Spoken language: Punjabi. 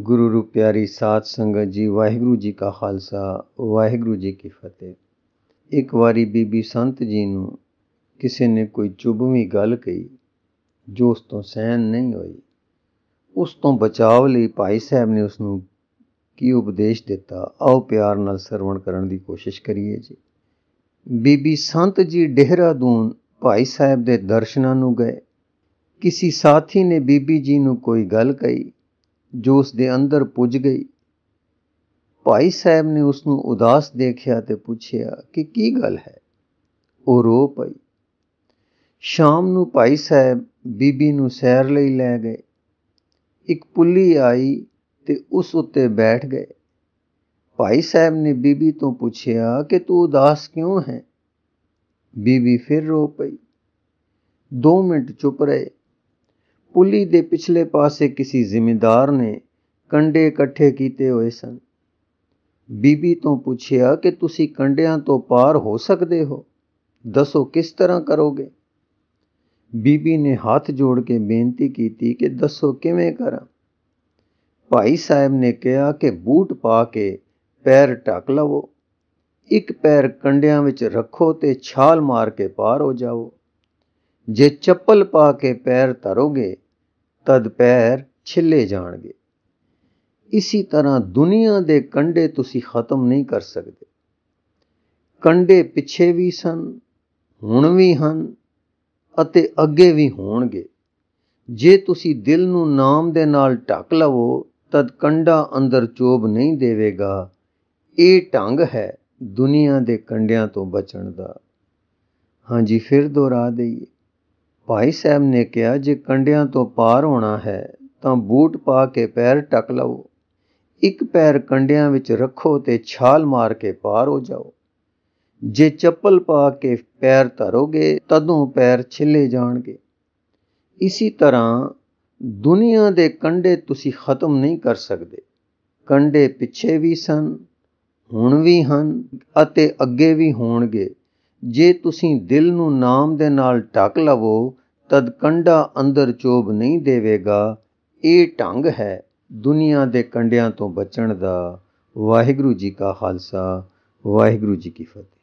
ਗੁਰੂ ਰੂਪ ਪਿਆਰੀ ਸਾਧ ਸੰਗਤ ਜੀ ਵਾਹਿਗੁਰੂ ਜੀ ਕਾ ਖਾਲਸਾ ਵਾਹਿਗੁਰੂ ਜੀ ਕੀ ਫਤਿਹ ਇੱਕ ਵਾਰੀ ਬੀਬੀ ਸੰਤ ਜੀ ਨੂੰ ਕਿਸੇ ਨੇ ਕੋਈ ਚੁਬਵੀਂ ਗੱਲ ਕਹੀ ਜੋ ਉਸ ਤੋਂ ਸਹਿਨ ਨਹੀਂ ਹੋਈ ਉਸ ਤੋਂ ਬਚਾਵ ਲਈ ਭਾਈ ਸਾਹਿਬ ਨੇ ਉਸ ਨੂੰ ਕੀ ਉਪਦੇਸ਼ ਦਿੱਤਾ ਆਓ ਪਿਆਰ ਨਾਲ ਸਰਵਣ ਕਰਨ ਦੀ ਕੋਸ਼ਿਸ਼ ਕਰੀਏ ਜੀ ਬੀਬੀ ਸੰਤ ਜੀ ਡੇਹਰਾਦੂਨ ਭਾਈ ਸਾਹਿਬ ਦੇ ਦਰਸ਼ਨਾਂ ਨੂੰ ਗਏ ਕਿਸੇ ਸਾਥੀ ਨੇ ਬੀਬੀ ਜੀ ਨੂੰ ਕੋਈ ਗੱਲ ਕਹੀ ਜੋ ਉਸ ਦੇ ਅੰਦਰ ਪੁੱਜ ਗਈ ਭਾਈ ਸਾਹਿਬ ਨੇ ਉਸ ਨੂੰ ਉਦਾਸ ਦੇਖਿਆ ਤੇ ਪੁੱਛਿਆ ਕਿ ਕੀ ਗੱਲ ਹੈ ਉਹ ਰੋ ਪਈ ਸ਼ਾਮ ਨੂੰ ਭਾਈ ਸਾਹਿਬ ਬੀਬੀ ਨੂੰ ਸੈਰ ਲਈ ਲੈ ਗਏ ਇੱਕ ਪੁੱਲੀ ਆਈ ਤੇ ਉਸ ਉੱਤੇ ਬੈਠ ਗਏ ਭਾਈ ਸਾਹਿਬ ਨੇ ਬੀਬੀ ਤੋਂ ਪੁੱਛਿਆ ਕਿ ਤੂੰ ਉਦਾਸ ਕਿਉਂ ਹੈ ਬੀਬੀ ਫਿਰ ਰੋ ਪਈ 2 ਮਿੰਟ ਚੁੱਪ ਰਹੇ ਪੁਲੀ ਦੇ ਪਿਛਲੇ ਪਾਸੇ ਕਿਸੇ ਜ਼ਿਮੀਂਦਾਰ ਨੇ ਕੰਡੇ ਇਕੱਠੇ ਕੀਤੇ ਹੋਏ ਸਨ ਬੀਬੀ ਤੋਂ ਪੁੱਛਿਆ ਕਿ ਤੁਸੀਂ ਕੰਡਿਆਂ ਤੋਂ ਪਾਰ ਹੋ ਸਕਦੇ ਹੋ ਦੱਸੋ ਕਿਸ ਤਰ੍ਹਾਂ ਕਰੋਗੇ ਬੀਬੀ ਨੇ ਹੱਥ ਜੋੜ ਕੇ ਬੇਨਤੀ ਕੀਤੀ ਕਿ ਦੱਸੋ ਕਿਵੇਂ ਕਰਾਂ ਭਾਈ ਸਾਹਿਬ ਨੇ ਕਿਹਾ ਕਿ ਬੂਟ ਪਾ ਕੇ ਪੈਰ ਢੱਕ ਲਵੋ ਇੱਕ ਪੈਰ ਕੰਡਿਆਂ ਵਿੱਚ ਰੱਖੋ ਤੇ ਛਾਲ ਮਾਰ ਕੇ ਪਾਰ ਹੋ ਜਾਓ ਜੇ ਚੱਪਲ ਪਾ ਕੇ ਪੈਰ ਧਰੋਗੇ ਤਦ ਪੈਰ ਛਿੱਲੇ ਜਾਣਗੇ ਇਸੇ ਤਰ੍ਹਾਂ ਦੁਨੀਆ ਦੇ ਕੰਡੇ ਤੁਸੀਂ ਖਤਮ ਨਹੀਂ ਕਰ ਸਕਦੇ ਕੰਡੇ ਪਿੱਛੇ ਵੀ ਸਨ ਹੁਣ ਵੀ ਹਨ ਅਤੇ ਅੱਗੇ ਵੀ ਹੋਣਗੇ ਜੇ ਤੁਸੀਂ ਦਿਲ ਨੂੰ ਨਾਮ ਦੇ ਨਾਲ ਢੱਕ ਲਵੋ ਤਦ ਕੰਡਾ ਅੰਦਰ ਚੋਬ ਨਹੀਂ ਦੇਵੇਗਾ ਇਹ ਢੰਗ ਹੈ ਦੁਨੀਆ ਦੇ ਕੰਡਿਆਂ ਤੋਂ ਬਚਣ ਦਾ ਹਾਂਜੀ ਫਿਰ ਦੁਹਰਾ ਦਈਏ ਭਾਈ ਸਾਹਿਬ ਨੇ ਕਿਹਾ ਜੇ ਕੰਡਿਆਂ ਤੋਂ ਪਾਰ ਹੋਣਾ ਹੈ ਤਾਂ ਬੂਟ ਪਾ ਕੇ ਪੈਰ ਟਕ ਲਓ ਇੱਕ ਪੈਰ ਕੰਡਿਆਂ ਵਿੱਚ ਰੱਖੋ ਤੇ ਛਾਲ ਮਾਰ ਕੇ ਪਾਰ ਹੋ ਜਾਓ ਜੇ ਚੱਪਲ ਪਾ ਕੇ ਪੈਰ ਧਰੋਗੇ ਤਦੋਂ ਪੈਰ ਛਿੱਲੇ ਜਾਣਗੇ ਇਸੇ ਤਰ੍ਹਾਂ ਦੁਨੀਆ ਦੇ ਕੰਡੇ ਤੁਸੀਂ ਖਤਮ ਨਹੀਂ ਕਰ ਸਕਦੇ ਕੰਡੇ ਪਿੱਛੇ ਵੀ ਸਨ ਹੁਣ ਵੀ ਹਨ ਅਤੇ ਅੱਗੇ ਵੀ ਹੋਣਗੇ ਜੇ ਤੁਸੀਂ ਦਿਲ ਨੂੰ ਨਾਮ ਦੇ ਨਾਲ ਟੱਕ ਲਵੋ ਤਦ ਕੰਡਾ ਅੰਦਰ ਚੋਬ ਨਹੀਂ ਦੇਵੇਗਾ ਇਹ ਢੰਗ ਹੈ ਦੁਨੀਆ ਦੇ ਕੰਡਿਆਂ ਤੋਂ ਬਚਣ ਦਾ ਵਾਹਿਗੁਰੂ ਜੀ ਕਾ ਖਾਲਸਾ ਵਾਹਿਗੁਰੂ ਜੀ ਕੀ ਫਤਿਹ